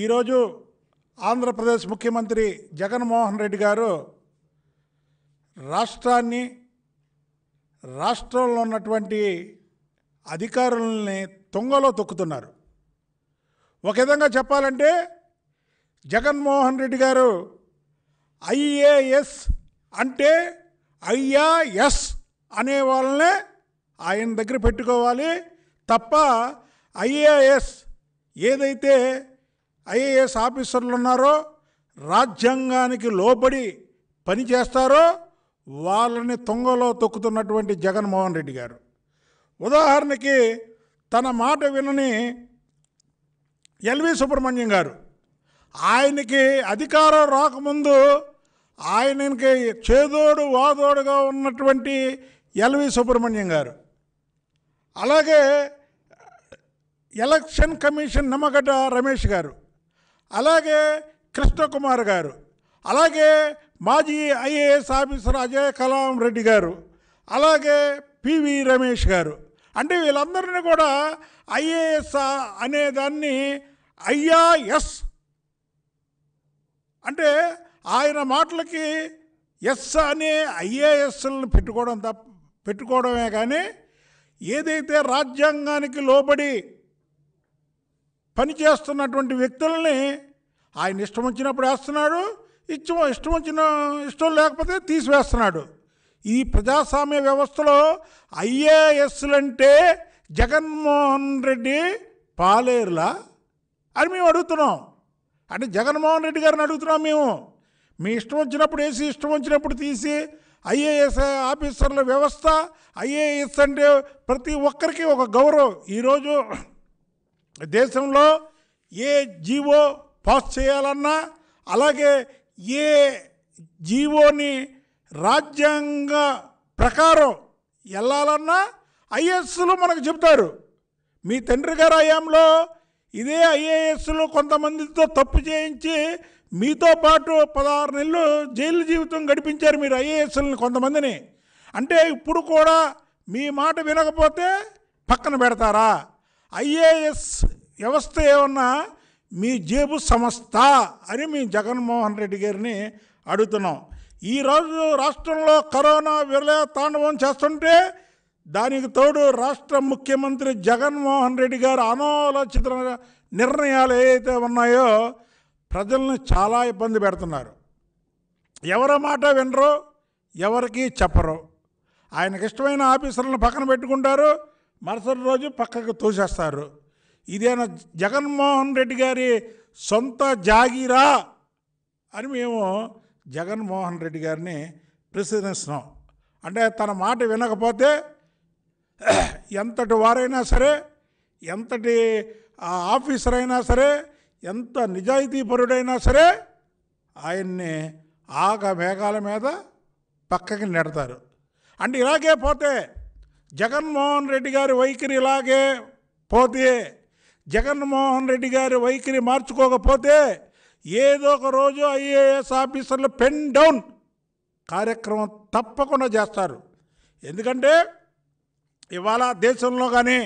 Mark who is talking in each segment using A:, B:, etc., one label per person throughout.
A: ఈరోజు ఆంధ్రప్రదేశ్ ముఖ్యమంత్రి జగన్మోహన్ రెడ్డి గారు రాష్ట్రాన్ని రాష్ట్రంలో ఉన్నటువంటి అధికారులని తుంగలో తొక్కుతున్నారు ఒక విధంగా చెప్పాలంటే జగన్మోహన్ రెడ్డి గారు ఐఏఎస్ అంటే ఐఆర్ఎస్ అనే వాళ్ళనే ఆయన దగ్గర పెట్టుకోవాలి తప్ప ఐఏఎస్ ఏదైతే ఐఏఎస్ ఆఫీసర్లు ఉన్నారో రాజ్యాంగానికి లోబడి పనిచేస్తారో వాళ్ళని తొంగలో తొక్కుతున్నటువంటి జగన్మోహన్ రెడ్డి గారు ఉదాహరణకి తన మాట వినని ఎల్వి సుబ్రహ్మణ్యం గారు ఆయనకి అధికారం రాకముందు ఆయనకి చేదోడు వాదోడుగా ఉన్నటువంటి ఎల్వి సుబ్రహ్మణ్యం గారు అలాగే ఎలక్షన్ కమిషన్ నిమ్మగడ్డ రమేష్ గారు అలాగే కృష్ణకుమార్ గారు అలాగే మాజీ ఐఏఎస్ ఆఫీసర్ అజయ్ కలాం రెడ్డి గారు అలాగే పివి రమేష్ గారు అంటే వీళ్ళందరినీ కూడా ఐఏఎస్ దాన్ని ఐఆఎస్ అంటే ఆయన మాటలకి ఎస్ అనే ఐఏఎస్లను పెట్టుకోవడం తప్ప పెట్టుకోవడమే కానీ ఏదైతే రాజ్యాంగానికి లోబడి పనిచేస్తున్నటువంటి వ్యక్తుల్ని ఆయన ఇష్టం వచ్చినప్పుడు వేస్తున్నాడు ఇష్టం ఇష్టం వచ్చిన ఇష్టం లేకపోతే తీసివేస్తున్నాడు ఈ ప్రజాస్వామ్య వ్యవస్థలో ఐఏఎస్లంటే జగన్మోహన్ రెడ్డి పాలేరులా అని మేము అడుగుతున్నాం అంటే జగన్మోహన్ రెడ్డి గారిని అడుగుతున్నాం మేము మీ ఇష్టం వచ్చినప్పుడు వేసి ఇష్టం వచ్చినప్పుడు తీసి ఐఏఎస్ ఆఫీసర్ల వ్యవస్థ ఐఏఎస్ అంటే ప్రతి ఒక్కరికి ఒక గౌరవం ఈరోజు దేశంలో ఏ జీవో పాస్ చేయాలన్నా అలాగే ఏ జీవోని రాజ్యాంగ ప్రకారం వెళ్ళాలన్నా ఐఏఎస్లు మనకు చెబుతారు మీ తండ్రి గారు హయాంలో ఇదే ఐఏఎస్లు కొంతమందితో తప్పు చేయించి మీతో పాటు పదహారు నెలలు జైలు జీవితం గడిపించారు మీరు ఐఏఎస్ఎల్ని కొంతమందిని అంటే ఇప్పుడు కూడా మీ మాట వినకపోతే పక్కన పెడతారా ఐఏఎస్ వ్యవస్థ ఏమన్నా మీ జేబు సంస్థ అని మేము జగన్మోహన్ రెడ్డి గారిని అడుగుతున్నాం ఈరోజు రాష్ట్రంలో కరోనా విలయ తాండవం చేస్తుంటే దానికి తోడు రాష్ట్ర ముఖ్యమంత్రి జగన్మోహన్ రెడ్డి గారు అనాలోచిత నిర్ణయాలు ఏవైతే ఉన్నాయో ప్రజల్ని చాలా ఇబ్బంది పెడుతున్నారు ఎవరి మాట వినరు ఎవరికీ చెప్పరు ఆయనకి ఇష్టమైన ఆఫీసర్లను పక్కన పెట్టుకుంటారు మరుసటి రోజు పక్కకు తోసేస్తారు ఇదేనా జగన్మోహన్ రెడ్డి గారి సొంత జాగిరా అని మేము జగన్మోహన్ రెడ్డి గారిని ప్రశ్నిస్తున్నాం అంటే తన మాట వినకపోతే ఎంతటి వారైనా సరే ఎంతటి ఆఫీసర్ అయినా సరే ఎంత నిజాయితీపరుడైనా సరే ఆయన్ని ఆగ మేఘాల మీద పక్కకి నెడతారు అంటే ఇలాగే పోతే జగన్మోహన్ రెడ్డి గారి వైఖరి ఇలాగే పోతే జగన్మోహన్ రెడ్డి గారి వైఖరి మార్చుకోకపోతే ఏదో ఒక రోజు ఐఏఎస్ ఆఫీసర్లు పెన్ డౌన్ కార్యక్రమం తప్పకుండా చేస్తారు ఎందుకంటే ఇవాళ దేశంలో కానీ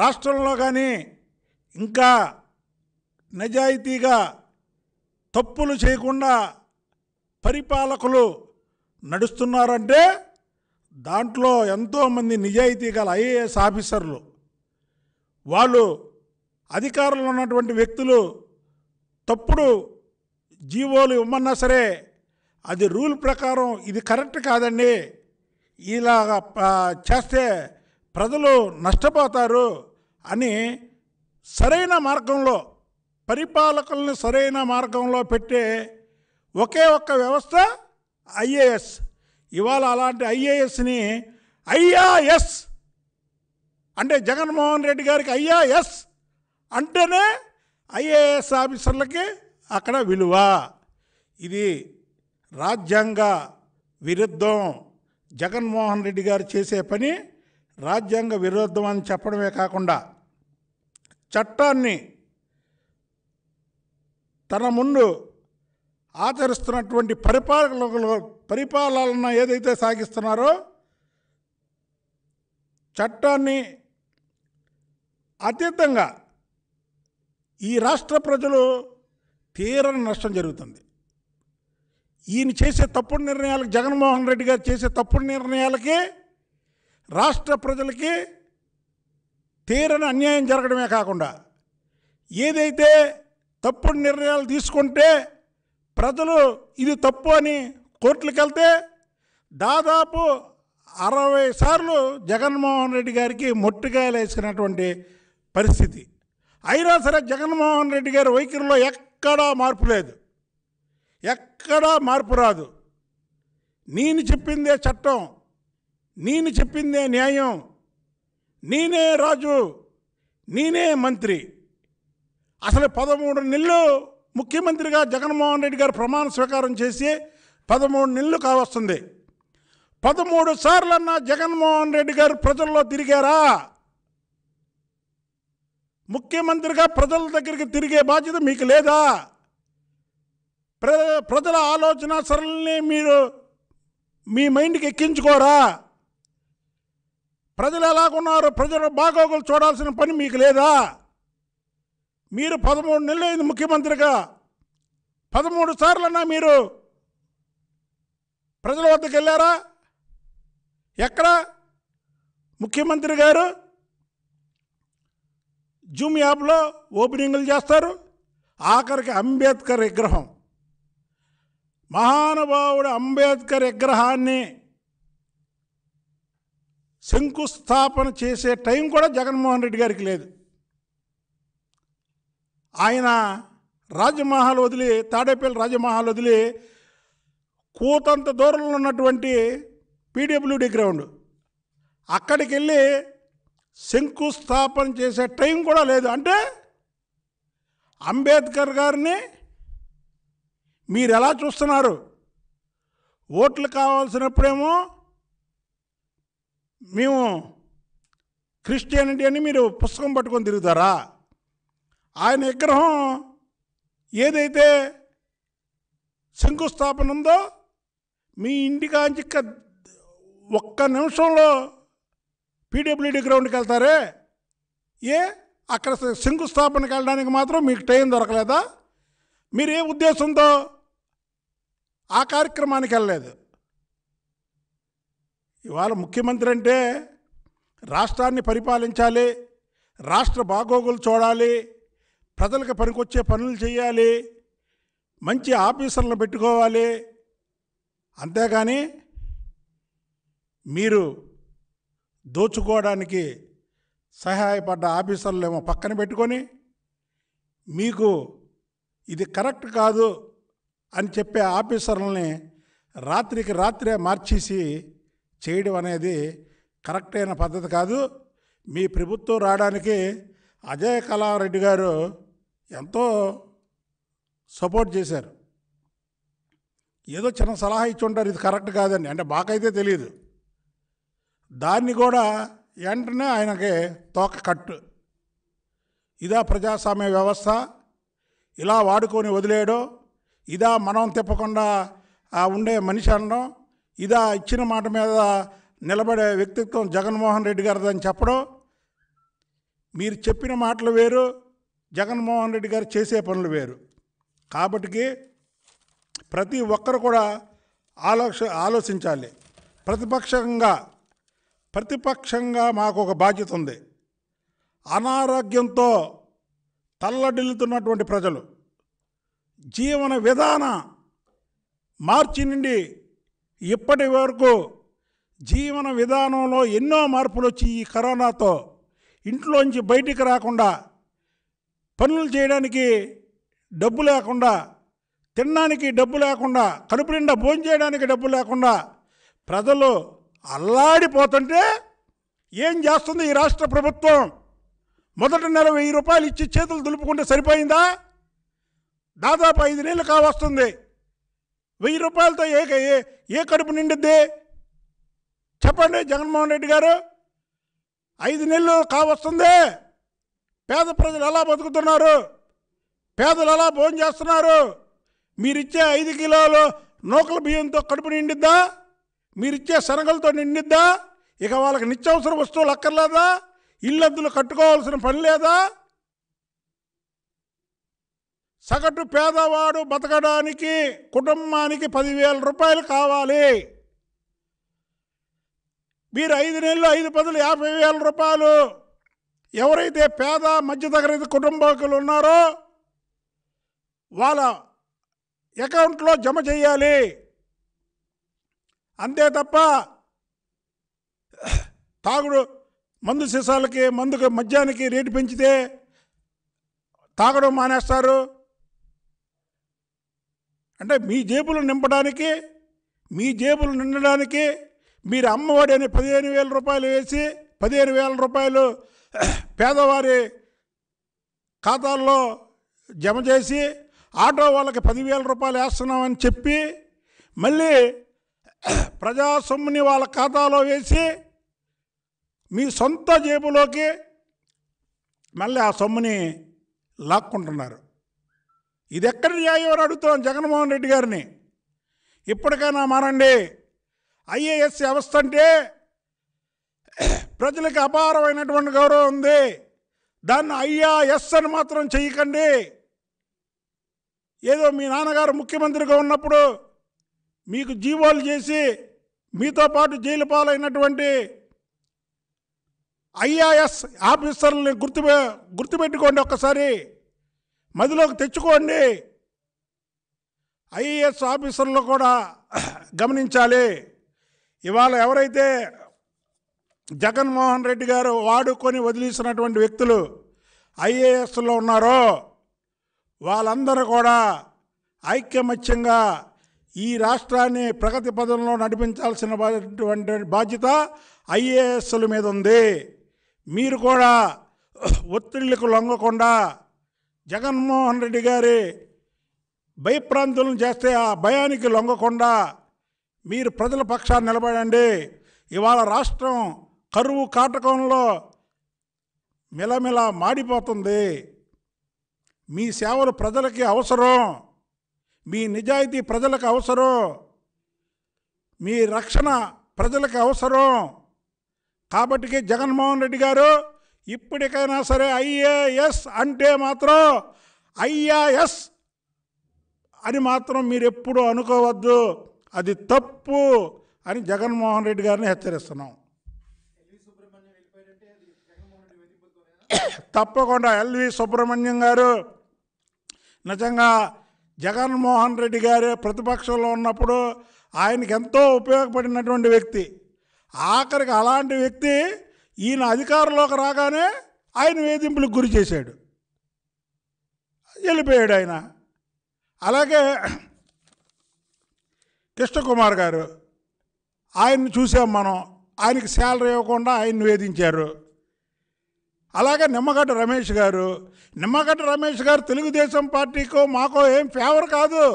A: రాష్ట్రంలో కానీ ఇంకా నిజాయితీగా తప్పులు చేయకుండా పరిపాలకులు నడుస్తున్నారంటే దాంట్లో ఎంతోమంది నిజాయితీ గల ఐఏఎస్ ఆఫీసర్లు వాళ్ళు అధికారంలో ఉన్నటువంటి వ్యక్తులు తప్పుడు జీవోలు ఇవ్వమన్నా సరే అది రూల్ ప్రకారం ఇది కరెక్ట్ కాదండి ఇలా చేస్తే ప్రజలు నష్టపోతారు అని సరైన మార్గంలో పరిపాలకులను సరైన మార్గంలో పెట్టే ఒకే ఒక్క వ్యవస్థ ఐఏఎస్ ఇవాళ అలాంటి ఐఏఎస్ని ఐఆఎస్ అంటే జగన్మోహన్ రెడ్డి గారికి ఐఆఎస్ అంటేనే ఐఏఎస్ ఆఫీసర్లకి అక్కడ విలువ ఇది రాజ్యాంగ విరుద్ధం జగన్మోహన్ రెడ్డి గారు చేసే పని రాజ్యాంగ విరుద్ధం అని చెప్పడమే కాకుండా చట్టాన్ని తన ముందు ఆచరిస్తున్నటువంటి పరిపాలకులు పరిపాలన ఏదైతే సాగిస్తున్నారో చట్టాన్ని అతీతంగా ఈ రాష్ట్ర ప్రజలు తీరని నష్టం జరుగుతుంది ఈయన చేసే తప్పుడు నిర్ణయాలకు జగన్మోహన్ రెడ్డి గారు చేసే తప్పుడు నిర్ణయాలకి రాష్ట్ర ప్రజలకి తీరని అన్యాయం జరగడమే కాకుండా ఏదైతే తప్పుడు నిర్ణయాలు తీసుకుంటే ప్రజలు ఇది తప్పు అని కోర్టులకు వెళ్తే దాదాపు అరవై సార్లు జగన్మోహన్ రెడ్డి గారికి మొట్టికాయలు వేసుకున్నటువంటి పరిస్థితి అయినా సరే జగన్మోహన్ రెడ్డి గారి వైఖరిలో ఎక్కడా మార్పు లేదు ఎక్కడా మార్పు రాదు నేను చెప్పిందే చట్టం నేను చెప్పిందే న్యాయం నేనే రాజు నేనే మంత్రి అసలు పదమూడు నెలలు ముఖ్యమంత్రిగా జగన్మోహన్ రెడ్డి గారు ప్రమాణ స్వీకారం చేసి పదమూడు నెలలు కావస్తుంది పదమూడు సార్లన్నా జగన్మోహన్ రెడ్డి గారు ప్రజల్లో తిరిగారా ముఖ్యమంత్రిగా ప్రజల దగ్గరికి తిరిగే బాధ్యత మీకు లేదా ప్ర ప్రజల ఆలోచన సరళని మీరు మీ మైండ్కి ఎక్కించుకోరా ప్రజలు ఎలాగున్నారు ప్రజల బాగోగులు చూడాల్సిన పని మీకు లేదా మీరు పదమూడు నెలలు అయింది ముఖ్యమంత్రిగా పదమూడు సార్లన్నా మీరు ప్రజల వద్దకు వెళ్ళారా ఎక్కడ ముఖ్యమంత్రి గారు జూమ్ యాప్లో ఓపెనింగ్లు చేస్తారు ఆఖరికి అంబేద్కర్ విగ్రహం మహానుభావుడు అంబేద్కర్ విగ్రహాన్ని శంకుస్థాపన చేసే టైం కూడా జగన్మోహన్ రెడ్డి గారికి లేదు ఆయన రాజమహల్ వదిలి తాడేపల్లి రాజమహల్ వదిలి కూతంత దూరంలో ఉన్నటువంటి పీడబ్ల్యూడీ గ్రౌండ్ అక్కడికి వెళ్ళి శంకుస్థాపన చేసే టైం కూడా లేదు అంటే అంబేద్కర్ గారిని మీరు ఎలా చూస్తున్నారు ఓట్లు కావాల్సినప్పుడేమో మేము క్రిస్టియానిటీ అని మీరు పుస్తకం పట్టుకొని తిరుగుతారా ఆయన విగ్రహం ఏదైతే శంకుస్థాపన ఉందో మీ ఇంటికాంచి ఒక్క నిమిషంలో పీడబ్ల్యూడి గ్రౌండ్కి వెళ్తారే ఏ అక్కడ శంకుస్థాపనకు వెళ్ళడానికి మాత్రం మీకు టైం దొరకలేదా మీరు ఏ ఉద్దేశంతో ఆ కార్యక్రమానికి వెళ్ళలేదు ఇవాళ ముఖ్యమంత్రి అంటే రాష్ట్రాన్ని పరిపాలించాలి రాష్ట్ర బాగోగులు చూడాలి ప్రజలకు పనికొచ్చే పనులు చేయాలి మంచి ఆఫీసర్లను పెట్టుకోవాలి అంతేగాని మీరు దోచుకోవడానికి సహాయపడ్డ ఆఫీసర్లు ఏమో పక్కన పెట్టుకొని మీకు ఇది కరెక్ట్ కాదు అని చెప్పే ఆఫీసర్లని రాత్రికి రాత్రే మార్చేసి చేయడం అనేది కరెక్ట్ అయిన పద్ధతి కాదు మీ ప్రభుత్వం రావడానికి అజయ్ కళారెడ్డి గారు ఎంతో సపోర్ట్ చేశారు ఏదో చిన్న సలహా ఇచ్చి ఉంటారు ఇది కరెక్ట్ కాదని అంటే మాకైతే తెలియదు దాన్ని కూడా వెంటనే ఆయనకి తోక కట్టు ఇదా ప్రజాస్వామ్య వ్యవస్థ ఇలా వాడుకొని వదిలేయడం ఇదా మనం తిప్పకుండా ఉండే మనిషి అనడం ఇదా ఇచ్చిన మాట మీద నిలబడే వ్యక్తిత్వం జగన్మోహన్ రెడ్డి గారిదని చెప్పడం మీరు చెప్పిన మాటలు వేరు జగన్మోహన్ రెడ్డి గారు చేసే పనులు వేరు కాబట్టి ప్రతి ఒక్కరు కూడా ఆలోచ ఆలోచించాలి ప్రతిపక్షంగా ప్రతిపక్షంగా మాకు ఒక బాధ్యత ఉంది అనారోగ్యంతో తల్లడిల్లుతున్నటువంటి ప్రజలు జీవన విధాన మార్చి నుండి ఇప్పటి వరకు జీవన విధానంలో ఎన్నో మార్పులు వచ్చి ఈ కరోనాతో ఇంట్లోంచి బయటికి రాకుండా పనులు చేయడానికి డబ్బు లేకుండా తినడానికి డబ్బు లేకుండా కడుపు నిండా భోంచేయడానికి డబ్బు లేకుండా ప్రజలు అల్లాడిపోతుంటే ఏం చేస్తుంది ఈ రాష్ట్ర ప్రభుత్వం మొదటి నెల వెయ్యి రూపాయలు ఇచ్చి చేతులు దులుపుకుంటే సరిపోయిందా దాదాపు ఐదు నెలలు కావస్తుంది వెయ్యి రూపాయలతో ఏ ఏ కడుపు నిండుద్ది చెప్పండి జగన్మోహన్ రెడ్డి గారు ఐదు నెలలు కావస్తుంది పేద ప్రజలు ఎలా బతుకుతున్నారు పేదలు ఎలా భోజనం చేస్తున్నారు మీరిచ్చే ఐదు కిలోలు నూకల బియ్యంతో కడుపు నిండిద్దా మీరిచ్చే శనగలతో నిండిద్దా ఇక వాళ్ళకి నిత్యావసర వస్తువులు అక్కర్లేదా ఇల్లద్దులు కట్టుకోవాల్సిన పని లేదా సగటు పేదవాడు బతకడానికి కుటుంబానికి పదివేల రూపాయలు కావాలి మీరు ఐదు నెలలు ఐదు పదులు యాభై వేల రూపాయలు ఎవరైతే పేద మధ్యతరగతి కుటుంబాలు ఉన్నారో వాళ్ళ అకౌంట్లో జమ చేయాలి అంతే తప్ప తాగుడు మందు సీసాలకి మందుకు మద్యానికి రేటు పెంచితే తాగడం మానేస్తారు అంటే మీ జేబులు నింపడానికి మీ జేబులు నిండడానికి మీరు అమ్మఒడి అని పదిహేను వేల రూపాయలు వేసి పదిహేను వేల రూపాయలు పేదవారి ఖాతాల్లో జమ చేసి ఆటో వాళ్ళకి పదివేల రూపాయలు వేస్తున్నామని చెప్పి మళ్ళీ ప్రజా సొమ్ముని వాళ్ళ ఖాతాలో వేసి మీ సొంత జేబులోకి మళ్ళీ ఆ సొమ్ముని లాక్కుంటున్నారు ఇది ఎక్కడ న్యాయవారు అడుగుతాం జగన్మోహన్ రెడ్డి గారిని ఇప్పటికైనా మారండి ఐఏఎస్ వ్యవస్థ అంటే ప్రజలకు అపారమైనటువంటి గౌరవం ఉంది దాన్ని అయ్యా ఎస్ అని మాత్రం చేయకండి ఏదో మీ నాన్నగారు ముఖ్యమంత్రిగా ఉన్నప్పుడు మీకు జీవోలు చేసి మీతో పాటు జైలు పాలైనటువంటి ఐఆర్ఎస్ ఆఫీసర్లని గుర్తు గుర్తుపెట్టుకోండి ఒక్కసారి మదిలోకి తెచ్చుకోండి ఐఏఎస్ ఆఫీసర్లు కూడా గమనించాలి ఇవాళ ఎవరైతే జగన్మోహన్ రెడ్డి గారు వాడుకొని వదిలేసినటువంటి వ్యక్తులు ఐఏఎస్లో ఉన్నారో వాళ్ళందరూ కూడా ఐక్యమత్యంగా ఈ రాష్ట్రాన్ని ప్రగతి పదంలో నడిపించాల్సిన బాధ్యత ఐఏఎస్ల మీద ఉంది మీరు కూడా ఒత్తిళ్లకు లొంగకుండా జగన్మోహన్ రెడ్డి గారి భయప్రాంతులను చేస్తే ఆ భయానికి లొంగకుండా మీరు ప్రజల పక్షాన్ని నిలబడండి ఇవాళ రాష్ట్రం కరువు కాటకంలో మెలమెల మాడిపోతుంది మీ సేవలు ప్రజలకి అవసరం మీ నిజాయితీ ప్రజలకు అవసరం మీ రక్షణ ప్రజలకు అవసరం కాబట్టికి జగన్మోహన్ రెడ్డి గారు ఇప్పటికైనా సరే ఐఏఎస్ అంటే మాత్రం ఐఆఎస్ అని మాత్రం మీరు ఎప్పుడూ అనుకోవద్దు అది తప్పు అని జగన్మోహన్ రెడ్డి గారిని హెచ్చరిస్తున్నాం తప్పకుండా ఎల్వి సుబ్రహ్మణ్యం గారు నిజంగా జగన్మోహన్ రెడ్డి గారు ప్రతిపక్షంలో ఉన్నప్పుడు ఆయనకి ఎంతో ఉపయోగపడినటువంటి వ్యక్తి ఆఖరికి అలాంటి వ్యక్తి ఈయన అధికారంలోకి రాగానే ఆయన వేధింపులకు గురి చేశాడు వెళ్ళిపోయాడు ఆయన అలాగే కృష్ణకుమార్ గారు ఆయన్ని చూసాం మనం ఆయనకి శాలరీ ఇవ్వకుండా ఆయన్ని వేధించారు అలాగే నిమ్మగడ్డ రమేష్ గారు నిమ్మగడ్డ రమేష్ గారు తెలుగుదేశం పార్టీకో మాకో ఏం ఫేవర్ కాదు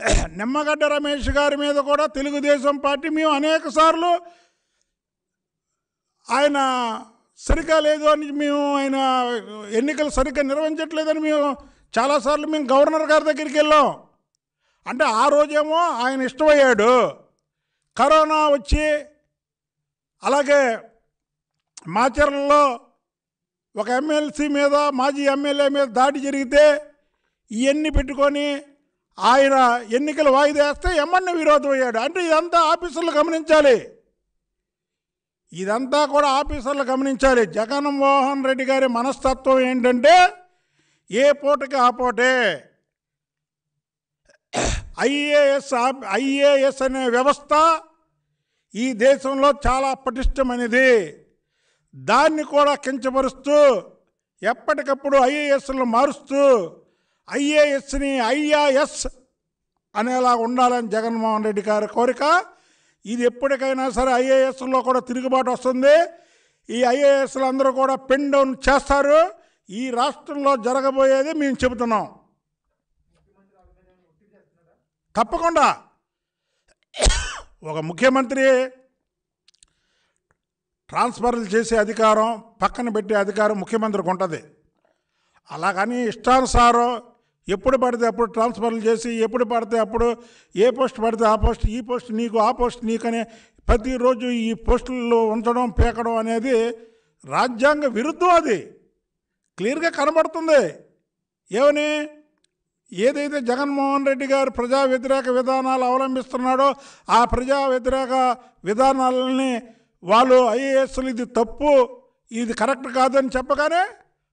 A: నిమ్మగడ్డ రమేష్ గారి మీద కూడా తెలుగుదేశం పార్టీ మేము అనేక సార్లు ఆయన సరిగ్గా లేదు అని మేము ఆయన ఎన్నికలు సరిగ్గా నిర్వహించట్లేదని మేము చాలాసార్లు మేము గవర్నర్ గారి దగ్గరికి వెళ్ళాం అంటే ఆ రోజేమో ఆయన ఇష్టమయ్యాడు కరోనా వచ్చి అలాగే మాచర్లలో ఒక ఎమ్మెల్సీ మీద మాజీ ఎమ్మెల్యే మీద దాడి జరిగితే ఇవన్నీ పెట్టుకొని ఆయన ఎన్నికలు వాయిదా వేస్తే ఎమ్మన్న విరోధం అయ్యాడు అంటే ఇదంతా ఆఫీసర్లు గమనించాలి ఇదంతా కూడా ఆఫీసర్లు గమనించాలి జగన్మోహన్ రెడ్డి గారి మనస్తత్వం ఏంటంటే ఏ పూటకి ఆ పూటే ఐఏఎస్ ఐఏఎస్ అనే వ్యవస్థ ఈ దేశంలో చాలా పటిష్టమైనది దాన్ని కూడా కించపరుస్తూ ఎప్పటికప్పుడు ఐఏఎస్లను మారుస్తూ ఐఏఎస్ని ఐఏఎస్ అనేలా ఉండాలని జగన్మోహన్ రెడ్డి గారి కోరిక ఇది ఎప్పటికైనా సరే ఐఏఎస్లో కూడా తిరుగుబాటు వస్తుంది ఈ ఐఏఎస్లు అందరూ కూడా పెన్ డౌన్ చేస్తారు ఈ రాష్ట్రంలో జరగబోయేది మేము చెబుతున్నాం తప్పకుండా ఒక ముఖ్యమంత్రి ట్రాన్స్ఫర్లు చేసే అధికారం పక్కన పెట్టే అధికారం ముఖ్యమంత్రికి ఉంటుంది అలా కానీ ఇష్టానుసారం ఎప్పుడు పడితే అప్పుడు ట్రాన్స్ఫర్లు చేసి ఎప్పుడు పడితే అప్పుడు ఏ పోస్ట్ పడితే ఆ పోస్ట్ ఈ పోస్ట్ నీకు ఆ పోస్ట్ నీకనే ప్రతిరోజు ఈ పోస్టుల్లో ఉంచడం పేకడం అనేది రాజ్యాంగ విరుద్ధం అది క్లియర్గా కనబడుతుంది ఏమని ఏదైతే జగన్మోహన్ రెడ్డి గారు ప్రజా వ్యతిరేక విధానాలు అవలంబిస్తున్నాడో ఆ ప్రజా వ్యతిరేక విధానాలని వాళ్ళు ఐఏఎస్లు ఇది తప్పు ఇది కరెక్ట్ కాదని చెప్పగానే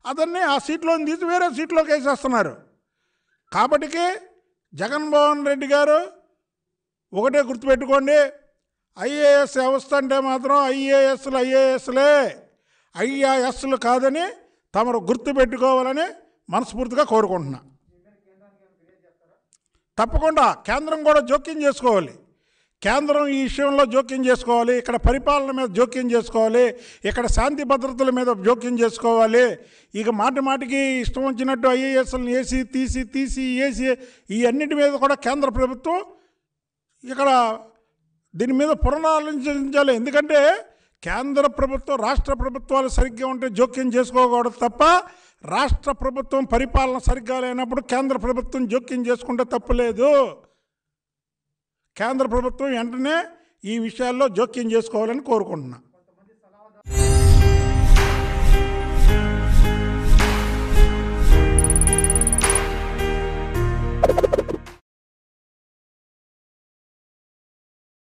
A: అతన్ని ఆ సీట్లో తీసి వేరే సీట్లోకి వేసేస్తున్నారు కాబట్టి జగన్మోహన్ రెడ్డి గారు ఒకటే గుర్తుపెట్టుకోండి ఐఏఎస్ వ్యవస్థ అంటే మాత్రం ఐఏఎస్లు ఐఏఎస్లే ఐఏఎస్లు కాదని తమరు గుర్తుపెట్టుకోవాలని మనస్ఫూర్తిగా కోరుకుంటున్నా తప్పకుండా కేంద్రం కూడా జోక్యం చేసుకోవాలి కేంద్రం ఈ విషయంలో జోక్యం చేసుకోవాలి ఇక్కడ పరిపాలన మీద జోక్యం చేసుకోవాలి ఇక్కడ శాంతి భద్రతల మీద జోక్యం చేసుకోవాలి ఇక మాటి మాటికి ఇష్టం వచ్చినట్టు ఐఏఎస్లను ఏసీ తీసి తీసి ఏసి ఈ అన్నిటి మీద కూడా కేంద్ర ప్రభుత్వం ఇక్కడ దీని మీద పునరాలోచించాలి ఎందుకంటే కేంద్ర ప్రభుత్వం రాష్ట్ర ప్రభుత్వాలు సరిగ్గా ఉంటే జోక్యం చేసుకోకూడదు తప్ప రాష్ట్ర ప్రభుత్వం పరిపాలన సరిగ్గా లేనప్పుడు కేంద్ర ప్రభుత్వం జోక్యం చేసుకుంటే తప్పులేదు కేంద్ర ప్రభుత్వం వెంటనే ఈ విషయాల్లో జోక్యం చేసుకోవాలని కోరుకుంటున్నా